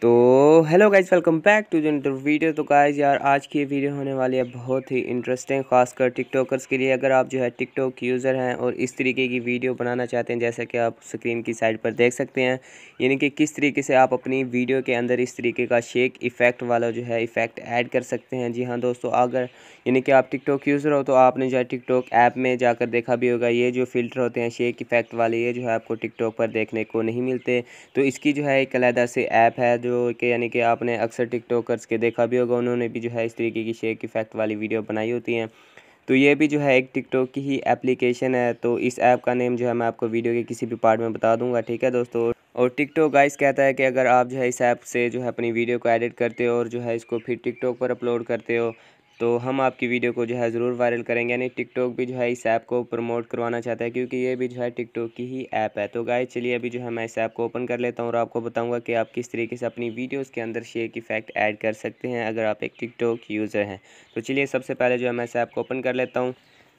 itu hello guys welcome back to जनटर video तो guys यार आज की वीडियो होने वाली है बहुत ही इंटरेस्टिंग खासकर टिकटॉकर्स के लिए अगर आप जो है टिकटॉक यूज़र हैं और इस तरीके की वीडियो बनाना चाहते हैं जैसा कि आप स्क्रीन की साइड पर देख सकते हैं यानी कि किस तरीके से आप अपनी वीडियो के अंदर इस तरीके का शेक इफ़ेक्ट वाला जो है इफ़ेक्ट ऐड कर सकते हैं जी हाँ दोस्तों अगर यानी कि आप टिकटॉक यूज़र हो तो आपने जो है टिकटॉक ऐप में जाकर देखा भी होगा ये जो फ़िल्टर होते हैं शेक इफ़ेक्ट वाले ये जो है आपको टिकटॉक पर देखने को नहीं मिलते तो इसकी जो है एक अलहदा से ऐप है जो कि यानी कि आपने अक्सर टिकटॉकर्स के देखा भी होगा उन्होंने भी जो है इस तरीके की शेक इफेक्ट वाली वीडियो बनाई होती हैं तो ये भी जो है एक टिकटॉक की ही एप्लीकेशन है तो इस ऐप का नेम जो है मैं आपको वीडियो के किसी भी पार्ट में बता दूंगा ठीक है दोस्तों और टिकटॉक गाइस कहता है कि अगर आप जो है इस ऐप से जो है अपनी वीडियो को एडिट करते हो और जो है इसको फिर टिकटॉक पर अपलोड करते हो तो हम आपकी वीडियो को जो है ज़रूर वायरल करेंगे यानी टिकटॉक भी जो है इस ऐप को प्रमोट करवाना चाहता है क्योंकि ये भी जो है टिकटॉक की ही ऐप है तो गाय चलिए अभी जो है मैं इस ऐप को ओपन कर लेता हूँ और आपको बताऊँगा कि आप किस तरीके से अपनी वीडियोज़ के अंदर शेयर की फैक्ट ऐड कर सकते हैं अगर आप एक टिकटॉक यूज़र हैं तो चलिए सबसे पहले जो है मैं इस ऐप को ओपन कर लेता हूँ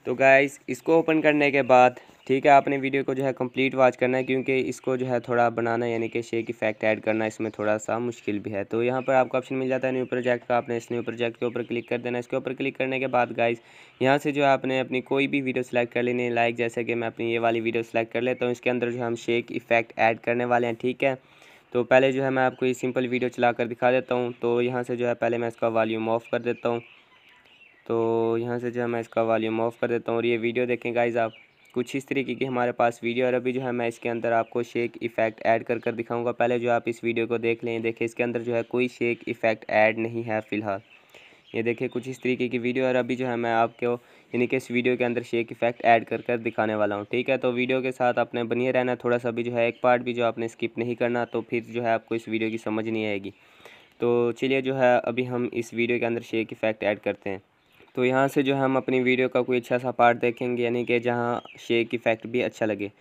तो गाइस इसको ओपन करने के बाद ठीक है आपने वीडियो को जो है कंप्लीट वॉच करना है क्योंकि इसको जो है थोड़ा बनाना यानी कि शेक इफेक्ट ऐड करना इसमें थोड़ा सा मुश्किल भी है तो यहाँ पर आपको ऑप्शन मिल जाता है न्यू प्रोजेक्ट का आपने इस न्यू प्रोजेक्ट के ऊपर क्लिक कर देना इसके ऊपर क्लिक करने के बाद गाइज़ यहाँ से जो है आपने अपनी कोई भी वीडियो सेलेक्ट कर लेनी है लाइक जैसे कि मैं अपनी ये वाली वीडियो सेलेक्ट कर लेता हूँ इसके अंदर जो है हम शेक इफेक्ट ऐड करने वाले हैं ठीक है तो पहले जो है मैं आपको ये सिंपल वीडियो चला कर दिखा देता हूँ तो यहाँ से जो है पहले मैं इसका वॉल्यूम ऑफ़ कर देता हूँ तो यहाँ से जो है मैं इसका वॉल्यूम ऑफ़ कर देता हूँ और ये वीडियो देखें गाइज आप कुछ इस तरीके की हमारे पास वीडियो और अभी जो है मैं इसके अंदर आपको शेक इफ़ेक्ट ऐड कर कर दिखाऊंगा पहले जो आप इस वीडियो को देख लें देखें इसके अंदर जो है कोई शेक इफ़ेक्ट ऐड नहीं है फ़िलहाल ये देखें कुछ इस तरीके की वीडियो और अभी जो है मैं आपको यानी कि इस वीडियो के अंदर शेक इफेक्ट ऐड कर कर दिखाने वाला हूँ ठीक है तो वीडियो के साथ आपने बनिए रहना थोड़ा सा भी जो है एक पार्ट भी जो आपने स्किप नहीं करना तो फिर जो है आपको इस वीडियो की समझ नहीं आएगी तो चलिए जो है अभी हम इस वीडियो के अंदर शेक इफेक्ट ऐड करते हैं तो यहाँ से जो है हम अपनी वीडियो का कोई अच्छा सा पार्ट देखेंगे यानी कि जहाँ शेक इफ़ेक्ट भी अच्छा लगे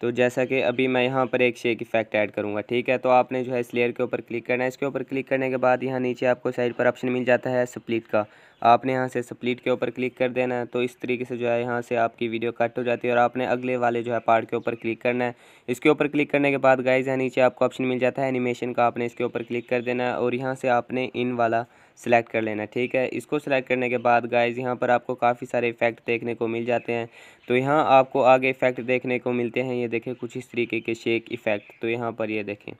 तो जैसा कि अभी मैं यहाँ पर एक शेक इफेक्ट ऐड करूँगा ठीक है तो आपने जो है इस लेयर के ऊपर क्लिक करना है इसके ऊपर क्लिक करने के बाद यहाँ नीचे आपको साइड पर ऑप्शन मिल जाता है स्प्लिट का आपने यहाँ से स्प्लिट के ऊपर क्लिक कर देना है तो इस तरीके से जो है यहाँ से आपकी वीडियो कट हो जाती है और आपने अगले वाले जो है पार्ट के ऊपर क्लिक करना है इसके ऊपर क्लिक करने के बाद गाइज यहाँ नीचे आपको ऑप्शन मिल जाता है एनिमेशन का आपने इसके ऊपर क्लिक कर देना है और यहाँ से आपने इन वाला सेलेक्ट कर लेना ठीक है इसको सेलेक्ट करने के बाद गाइज यहाँ पर आपको काफ़ी सारे इफेक्ट देखने को मिल जाते हैं तो यहाँ आपको आगे इफेक्ट देखने को मिलते हैं ये देखें कुछ इस तरीके के शेक इफेक्ट तो यहाँ पर ये देखें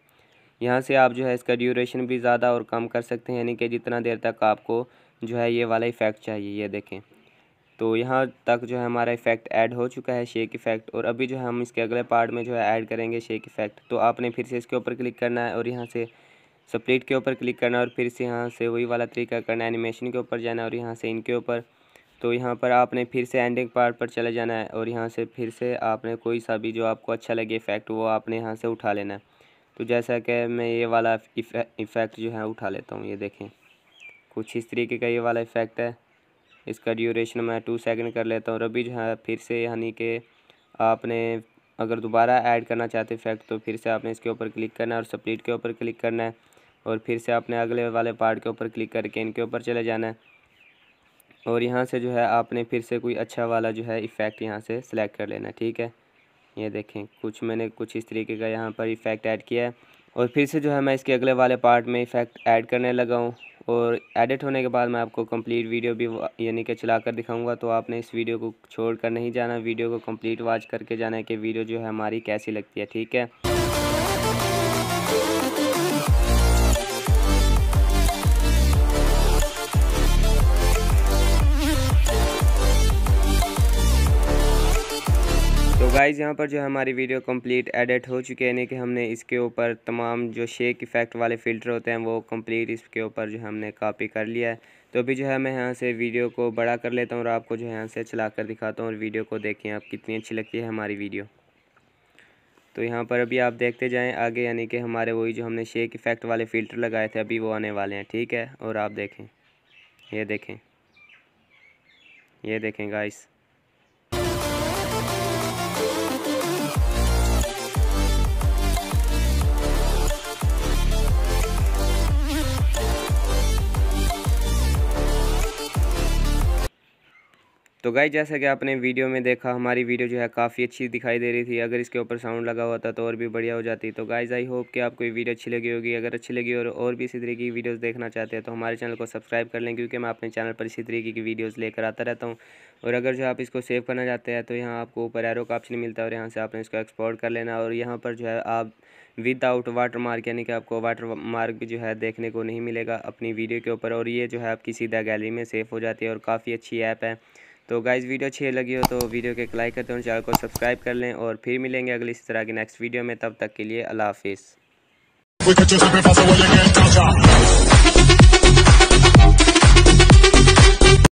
यहाँ से आप जो है इसका ड्यूरेशन भी ज़्यादा और कम कर सकते हैं यानी कि जितना देर तक आपको जो है ये वाला इफ़ेक्ट चाहिए ये देखें तो यहाँ तक जो है हमारा इफ़ेक्ट ऐड हो चुका है शेक इफ़ेक्ट और अभी जो है हम इसके अगले पार्ट में जो है ऐड करेंगे शेक इफ़ेक्ट तो आपने फिर से इसके ऊपर क्लिक करना है और यहाँ से स्प्लिट के ऊपर क्लिक करना है और फिर से यहाँ से वही वाला तरीका करना है एनिमेशन के ऊपर जाना है और यहाँ से इनके ऊपर तो यहाँ पर आपने फिर से एंडिंग पार्ट पर चले जाना है और यहाँ से फिर से आपने कोई सा भी जो आपको अच्छा लगे इफ़ेक्ट वो आपने यहाँ से उठा लेना है तो जैसा कि मैं ये वाला इफ़ेक्ट जो है उठा लेता हूँ ये देखें कुछ इस तरीके का ये वाला इफ़ेक्ट है इसका ड्यूरेशन मैं टू सेकंड कर लेता हूँ रबी जो है फिर से यानी कि आपने अगर दोबारा ऐड करना चाहते इफेक्ट तो फिर से आपने इसके ऊपर क्लिक करना है और स्प्लिट के ऊपर क्लिक करना है और फिर से आपने अगले वाले पार्ट के ऊपर क्लिक करके इनके ऊपर चले जाना है और यहाँ से जो है आपने फिर से कोई अच्छा वाला जो है इफ़ेक्ट यहाँ से सेलेक्ट कर लेना ठीक है ये देखें कुछ मैंने कुछ इस तरीके का यहाँ पर इफ़ेक्ट ऐड किया है और फिर से जो है मैं इसके अगले वाले पार्ट में इफ़ेक्ट ऐड करने लगा हूँ और एडिट होने के बाद मैं आपको कंप्लीट वीडियो भी यानी कि चला कर दिखाऊँगा तो आपने इस वीडियो को छोड़ कर नहीं जाना वीडियो को कंप्लीट वॉच करके जाना है कि वीडियो जो है हमारी कैसी लगती है ठीक है गाइस यहाँ पर जो हमारी वीडियो कंप्लीट एडिट हो चुकी है यानी कि हमने इसके ऊपर तमाम जो शेक इफ़ेक्ट वाले फ़िल्टर होते हैं वो कंप्लीट इसके ऊपर जो हमने कॉपी कर लिया है तो अभी जो है मैं यहाँ से वीडियो को बड़ा कर लेता हूँ और आपको जो है यहाँ से चला कर दिखाता हूँ और वीडियो को देखें आप कितनी अच्छी लगती है हमारी वीडियो तो यहाँ पर अभी आप देखते जाएँ आगे यानी कि हमारे वही जो हमने शेक इफ़ेक्ट वाले फ़िल्टर लगाए थे अभी वो आने वाले हैं ठीक है और आप देखें ये देखें ये देखें गाइस तो गाई जैसा कि आपने वीडियो में देखा हमारी वीडियो जो है काफ़ी अच्छी दिखाई दे रही थी अगर इसके ऊपर साउंड लगा हुआ था तो और भी बढ़िया हो जाती तो गाइज आई होप कि आपको ये वीडियो अच्छी लगी होगी अगर अच्छी लगी और, और भी इसी तरीके की वीडियोज़ देखना चाहते हैं तो हमारे चैनल को सब्सक्राइब कर लें क्योंकि मैं अपने चैनल पर इसी तरीके की वीडियोज़ लेकर आता रहता हूँ और अगर जो आप इसको सेव करना चाहते हैं तो यहाँ आपको ऊपर एरो का ऑप्शन मिलता है और यहाँ से आपने इसको एक्सपोर्ट कर लेना और यहाँ पर जो है आप विदाउट वाटर मार्क यानी कि आपको वाटर मार्क भी जो है देखने को नहीं मिलेगा अपनी वीडियो के ऊपर और ये जो है आपकी सीधा गैलरी में सेफ हो जाती है और काफ़ी अच्छी ऐप है तो गाइज़ वीडियो अच्छी लगी हो तो वीडियो के एक लाइक करते हैं चैनल को सब्सक्राइब कर लें और फिर मिलेंगे अगली इस तरह की नेक्स्ट वीडियो में तब तक के लिए अल्लाह हाफिज़